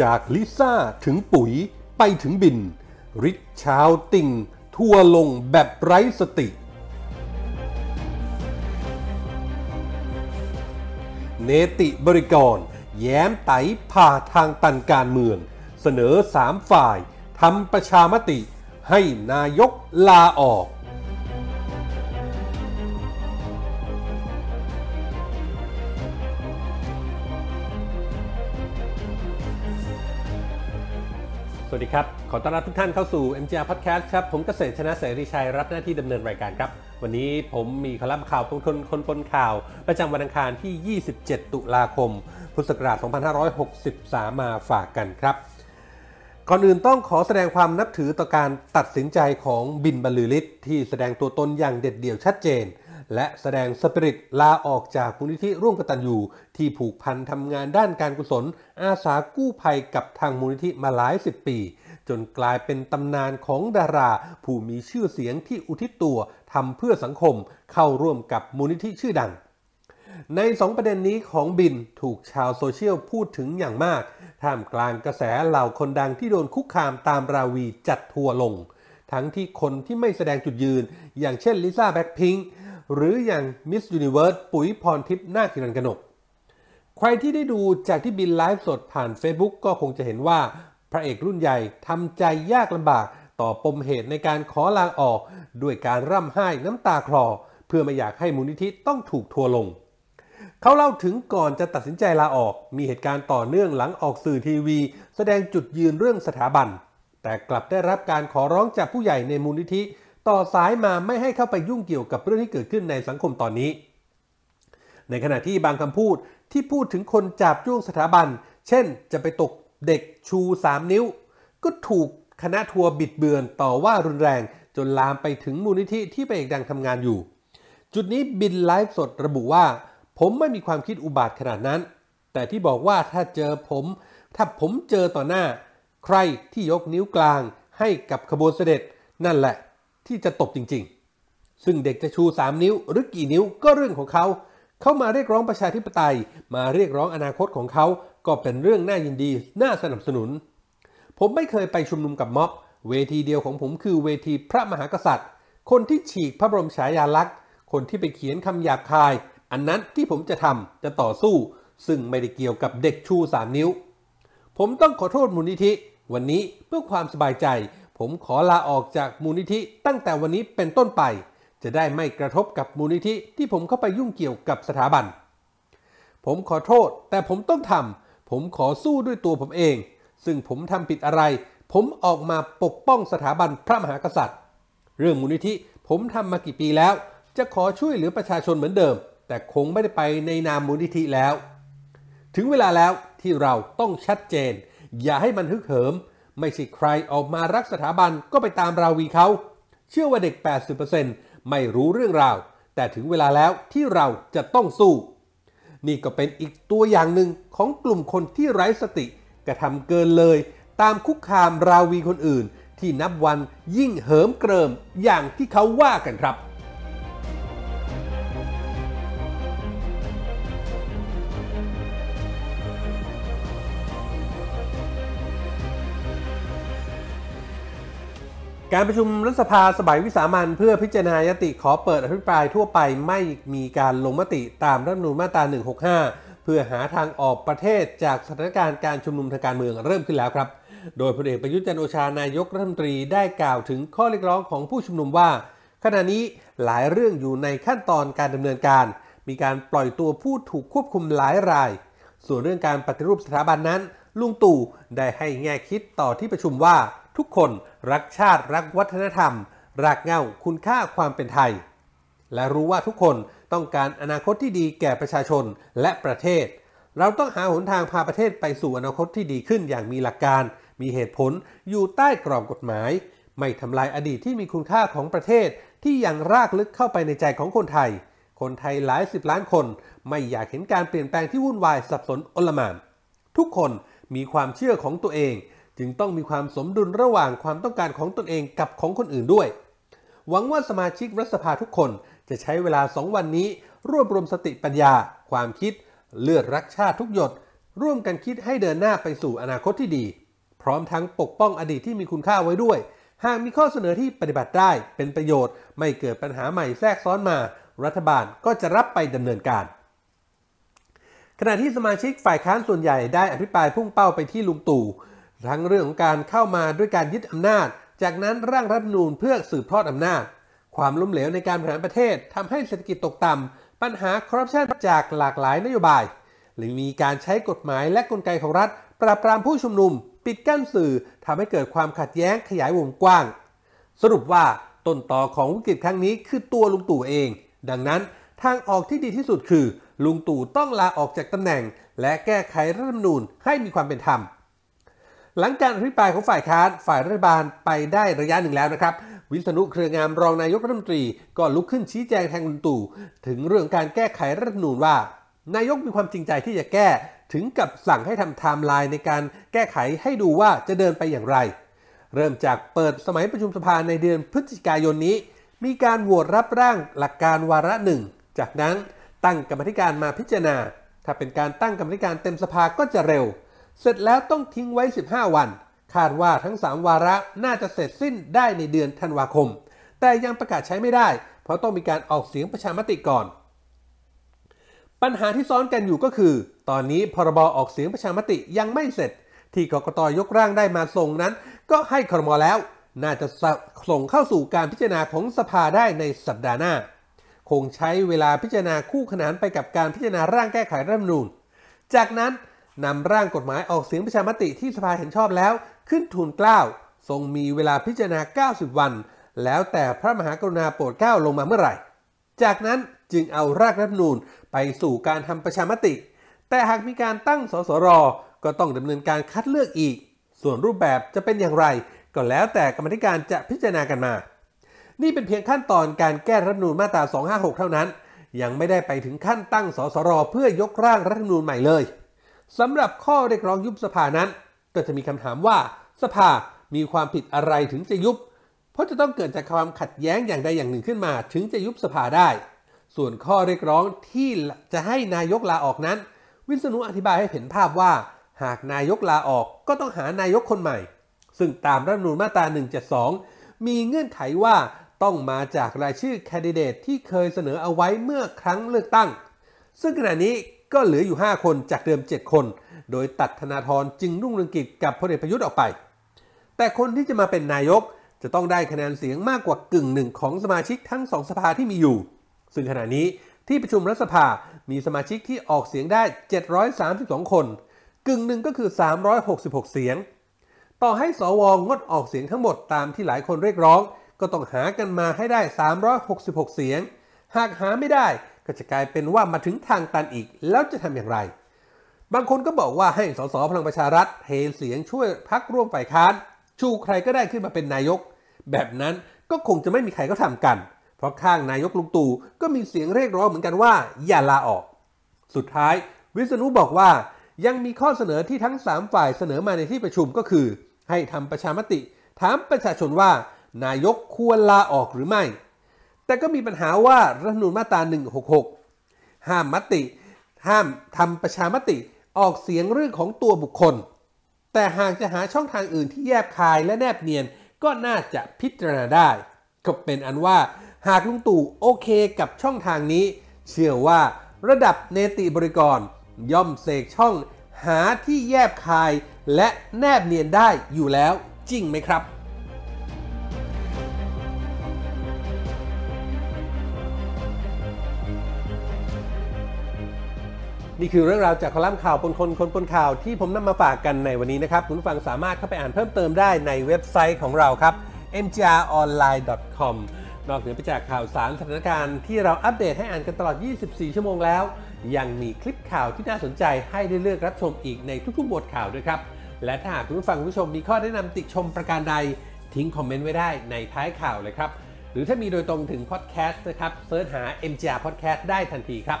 จากลิซ่าถึงปุ๋ยไปถึงบิน ริชชาวติงทั่วลงแบบไร้สติ เนติบริกรแย้มไตผ่าทางตันการเมืองเสนอสามฝ่ายทำประชามติให้นายกลาออกวัสดีครับ ขอต้อนรับทุกท่านเข้าสู่ MGR Podcast ครับ ผมเกษตรชนะเสรีชัยรับหน้าที่ดำเนินรายการครับ วันนี้ผมมีคอลัมน์ข่าวปนคนคนปนข่าว ประจำวันอังคารที่ 27 ตุลาคม พุทธศักราช 2563 มาฝากกันครับ ก่อนอื่นต้องขอแสดงความนับถือต่อการตัดสินใจของบินบรรลือฤทธิ์ที่แสดงตัวตนอย่างเด็ดเดี่ยวชัดเจนและแสดงสปิริตลาออกจากมูลนิธิร่วมกตัญญูที่ผูกพันทำงานด้านการกุศล อาสากู้ภัยกับทางมูลนิธิมาหลายสิบปี จนกลายเป็นตำนานของดารา ผู้มีชื่อเสียงที่อุทิศตัวทำเพื่อสังคมเข้าร่วมกับมูลนิธิชื่อดัง ในสองประเด็นนี้ของบิน ถูกชาวโซเชียลพูดถึงอย่างมากท่ามกลางกระแสเหล่าคนดังที่โดนคุกคามตามราวีจัดทัวลง ทั้งที่คนที่ไม่แสดงจุดยืน อย่างเช่นลิซ่าแบ็คพิงค์หรืออย่างมิสยูนิเวิร์สปุ๋ยพรทิพย์นาคินันกนก ใครที่ได้ดูจากที่บินไลฟ์สดผ่าน Facebook ก็คงจะเห็นว่า พระเอกรุ่นใหญ่ทำใจยากลำบาก ต่อปมเหตุในการขอลาออก ด้วยการร่ำไห้น้ำตาคลอ เพื่อไม่อยากให้มูลนิธิต้องถูกทัวลง เขาเล่าถึงก่อนจะตัดสินใจลาออก มีเหตุการณ์ต่อเนื่องหลังออกสื่อทีวี แสดงจุดยืนเรื่องสถาบัน แต่กลับได้รับการขอร้องจากผู้ใหญ่ในมูลนิธิต่อสายมาไม่ให้เข้าไปยุ่งเกี่ยวกับเรื่องที่เกิดขึ้นในสังคมตอนนี้ ในขณะที่บางคำพูดที่พูดถึงคนจับจ้วงสถาบัน เช่น จะไปตกเด็กชู3นิ้ว ก็ถูกคณะทัวร์บิดเบือนต่อว่ารุนแรงจนลามไปถึงมูลนิธิที่ไปเอกดังทำงานอยู่ จุดนี้บินไลฟ์สดระบุว่า ผมไม่มีความคิดอุบาทขนาดนั้น แต่ที่บอกว่าถ้าเจอผม ถ้าผมเจอต่อหน้า ใครที่ยกนิ้วกลาง ให้กับขบวนเสด็จ นั่นแหละที่จะตบจริงๆ ซึ่งเด็กจะชู 3 นิ้วหรือกี่นิ้วก็เรื่องของเขา เขามาเรียกร้องประชาธิปไตย มาเรียกร้องอนาคตของเขาก็เป็นเรื่องน่ายินดีน่าสนับสนุน ผมไม่เคยไปชุมนุมกับม็อบ เวทีเดียวของผมคือเวทีพระมหากษัตริย์ คนที่ฉีกพระบรมฉายาลักษณ์ คนที่ไปเขียนคำหยาบคาย อันนั้นที่ผมจะทำจะต่อสู้ ซึ่งไม่ได้เกี่ยวกับเด็กชู3นิ้ว ผมต้องขอโทษมูลนิธิ วันนี้เพื่อความสบายใจผมขอลาออกจากมูลนิธิตั้งแต่วันนี้เป็นต้นไป จะได้ไม่กระทบกับมูลนิธิที่ผมเข้าไปยุ่งเกี่ยวกับสถาบัน ผมขอโทษ แต่ผมต้องทำผมขอสู้ด้วยตัวผมเอง ซึ่งผมทำผิดอะไร ผมออกมาปกป้องสถาบันพระมหากษัตริย์ เรื่องมูลนิธิผมทำมากี่ปีแล้ว จะขอช่วยเหลือประชาชนเหมือนเดิม แต่คงไม่ได้ไปในนามมูลนิธิแล้ว ถึงเวลาแล้วที่เราต้องชัดเจน อย่าให้มันฮึกเหิมไม่ใช่ใครออกมารักสถาบันก็ไปตามราวีเขา เชื่อว่าเด็ก 80%ไม่รู้เรื่องราว แต่ถึงเวลาแล้วที่เราจะต้องสู้ นี่ก็เป็นอีกตัวอย่างหนึ่งของกลุ่มคนที่ไร้สติกระทำเกินเลย ตามคุกคามราวีคนอื่น ที่นับวันยิ่งเหิมเกริม อย่างที่เขาว่ากันครับการประชุมรัฐสภาสบายวิสามันเพื่อพิจารณายติขอเปิดอภิปรายทั่วไปไม่มีการลงมติตามรัฐรมนูลมาตรา165 เพื่อหาทางออกประเทศจากสถานการณ์การชุมนุมทางการเมืองเริ่มขึ้นแล้วครับ โดยพลเอกประยุทธ์จันโอชานายกรัฐมนตรีได้กล่าวถึงข้อเรียกร้องของผู้ชุมนุมว่า ขณะนี้หลายเรื่องอยู่ในขั้นตอนการดำเนินการ มีการปล่อยตัวผู้ถูกควบคุมหลายราย ส่วนเรื่องการปฏิรูปสถาบันนั้นลุงตู่ได้ให้แง่คิดต่อที่ประชุมว่าทุกคนรักชาติรักวัฒนธรรมรากเหง้าคุณค่าความเป็นไทย และรู้ว่าทุกคนต้องการอนาคตที่ดีแก่ประชาชนและประเทศ เราต้องหาหนทางพาประเทศไปสู่อนาคตที่ดีขึ้นอย่างมีหลักการ มีเหตุผลอยู่ใต้กรอบกฎหมาย ไม่ทำลายอดีตที่มีคุณค่าของประเทศที่ยังรากลึกเข้าไปในใจของคนไทย คนไทยหลายสิบล้านคน ไม่อยากเห็นการเปลี่ยนแปลงที่วุ่นวายสับสนอลหม่าน ทุกคนมีความเชื่อของตัวเองจึงต้องมีความสมดุลระหว่างความต้องการของตนเองกับของคนอื่นด้วย หวังว่าสมาชิกรัฐสภาทุกคนจะใช้เวลาสองวันนี้รวบรวมสติปัญญา ความคิด เลือดรักชาติทุกหยดร่วมกันคิดให้เดินหน้าไปสู่อนาคตที่ดี พร้อมทั้งปกป้องอดีตที่มีคุณค่าไว้ด้วยหากมีข้อเสนอที่ปฏิบัติได้เป็นประโยชน์ ไม่เกิดปัญหาใหม่แทรกซ้อนมา รัฐบาลก็จะรับไปดำเนินการขณะที่สมาชิกฝ่ายค้านส่วนใหญ่ได้อภิปรายพุ่งเป้าไปที่ลุงตู่ทั้งเรื่องของการเข้ามาด้วยการยึดอำนาจ จากนั้นร่างรัฐนูญเพื่อสืบทอดอำนาจ ความล้มเหลวในการบริหารประเทศ ทำให้เศรษฐกิจตกต่ำปัญหาคอร์รัปชันจากหลากหลายนโยบาย หรือมีการใช้กฎหมายและกลไกของรัฐ ปราบปรามผู้ชุมนุม ปิดกั้นสื่อทำให้เกิดความขัดแย้งขยายวงกว้าง สรุปว่าต้นต่อของวิกฤตครั้งนี้คือตัวลุงตู่เอง ดังนั้นทางออกที่ดีที่สุดคือลุงตู่ต้องลาออกจากตำแหน่ง และแก้ไขรัฐธรรมนูญให้มีความเป็นธรรมหลังการอภิปรายของฝ่ายค้านฝ่ายรัฐบาลไปได้ระยะหนึ่งแล้วนะครับ วิษณุเครืองามรองนายกรัฐมนตรีก็ลุกขึ้นชี้แจงแทนลุงตู่ถึงเรื่องการแก้ไขรัฐธรรมนูญว่า นายกมีความจริงใจที่จะแก้ถึงกับสั่งให้ทำไทม์ไลน์ ในการแก้ไขให้ดูว่าจะเดินไปอย่างไร เริ่มจากเปิดสมัยประชุมสภาในเดือนพฤศจิกายนนี้ มีการโหวตรับร่างหลักการวาระหนึ่งจากนั้นตั้งกรรมธิการมาพิจารณา ถ้าเป็นการตั้งกรรมธิการเต็มสภาก็จะเร็วเสร็จแล้วต้องทิ้งไว้ 15 วัน คาดว่าทั้ง 3 วาระน่าจะเสร็จสิ้นได้ในเดือนธันวาคม แต่ยังประกาศใช้ไม่ได้ เพราะต้องมีการออกเสียงประชามติก่อน ปัญหาที่ซ้อนกันอยู่ก็คือ ตอนนี้พรบออกเสียงประชามติยังไม่เสร็จ ที่กกตยกร่างได้มาส่งนั้น ก็ให้ครมแล้ว น่าจะส่งเข้าสู่การพิจารณาของสภาได้ในสัปดาห์หน้า คงใช้เวลาพิจารณาคู่ขนานไปกับการพิจารณาร่างแก้ไขรัฐธรรมนูญจากนั้นนำร่างกฎหมายออกเสียงประชามติที่สภาเห็นชอบแล้ว ขึ้นทูลเกล้าทรงมีเวลาพิจารณา 90 วัน แล้วแต่พระมหากรุณาโปรดเกล้าลงมาเมื่อไหร่ จากนั้นจึงเอาร่างรัฐนูนไปสู่การทำประชามติ แต่หากมีการตั้งสสร ก็ต้องดำเนินการคัดเลือกอีก ส่วนรูปแบบจะเป็นอย่างไรก็แล้วแต่กรรมธิการจะพิจารณากันมา นี่เป็นเพียงขั้นตอนการแก้รัฐนูนมาตรา 256 เท่านั้น ยังไม่ได้ไปถึงขั้นตั้งสสรเพื่อยกร่างรัฐนูนใหม่เลยสำหรับข้อเรียกร้องยุบสภานั้น ก็จะมีคำถามว่า สภา มีความผิดอะไรถึงจะยุบ เพราะจะต้องเกิดจากความขัดแย้งอย่างใดอย่างหนึ่งขึ้นมาถึงจะยุบสภาได้ ส่วนข้อเรียกร้องที่จะให้นายกลาออกนั้น วิษณุอธิบายให้เห็นภาพว่า หากนายกลาออกก็ต้องหานายกคนใหม่ ซึ่งตามรัฐธรรมนูญมาตรา172มีเงื่อนไขว่าต้องมาจากรายชื่อแคนดิเดตที่เคยเสนอเอาไว้เมื่อครั้งเลือกตั้ง ซึ่งขณะนี้ก็เหลืออยู่ 5 คนจากเดิม 7 คน โดยตัดธนาธรจึงรุ่งเรืองกิจกับพลเอกประยุทธ์ออกไป แต่คนที่จะมาเป็นนายกจะต้องได้คะแนนเสียงมากกว่ากึ่งหนึ่งของสมาชิกทั้งสองสภาที่มีอยู่ ซึ่งขณะนี้ที่ประชุมรัฐสภา มีสมาชิกที่ออกเสียงได้ 732 คน กึ่งหนึ่งก็คือ 366 เสียง ต่อให้สวงดออกเสียงทั้งหมดตามที่หลายคนเรียกร้อง ก็ต้องหากันมาให้ได้ 366 เสียง หากหาไม่ได้ก็จะกลายเป็นว่ามาถึงทางตันอีกแล้วจะทำอย่างไร บางคนก็บอกว่าให้สสพลังประชารัฐเทเสียงช่วยพักร่วมฝ่ายค้านชูใครก็ได้ขึ้นมาเป็นนายก แบบนั้นก็คงจะไม่มีใครก็ทำกัน เพราะข้างนายกลุงตู่ก็มีเสียงเรียกร้องเหมือนกันว่า อย่าลาออก สุดท้าย วิษณุบอกว่ายังมีข้อเสนอที่ทั้ง 3 ฝ่ายเสนอมาในที่ประชุมก็คือ ให้ทำประชามติ ถามประชาชนว่านายกควรลาออกหรือไม่แต่ก็มีปัญหาว่ารัฐมนูญมาตรา166 ห้ามมติ ห้ามทำประชามติออกเสียงเรื่องของตัวบุคคล แต่หากจะหาช่องทางอื่นที่แยบคายและแนบเนียนก็น่าจะพิจารณาได้ ก็เป็นอันว่าหากลุงตู่โอเคกับช่องทางนี้ เชื่อว่าระดับเนติบริกร ย่อมเสกช่อง หาที่แยบคายและแนบเนียนได้อยู่แล้วจริงไหมครับนี่คือเรื่องราวจากคอลัมน์ข่าวปนคนคนปนข่าวที่ผมนำมาฝากกันในวันนี้นะครับ คุณผู้ฟังสามารถเข้าไปอ่านเพิ่มเติมได้ในเว็บไซต์ของเราครับ mgronline.com นอกเหนือไปจากข่าวสารสถานการณ์ที่เราอัปเดตให้อ่านกันตลอด 24 ชั่วโมงแล้ว ยังมีคลิปข่าวที่น่าสนใจให้ได้เลือกรับชมอีกในทุกๆบทข่าวด้วยครับและถ้าหากคุณผู้ฟังผู้ชมมีข้อแนะนำติชมประการใดทิ้งคอมเมนต์ไว้ได้ในท้ายข่าวเลยครับหรือถ้ามีโดยตรงถึงพอดแคสต์นะครับเสิร์ชหา MGR Podcast ได้ทันทีครับ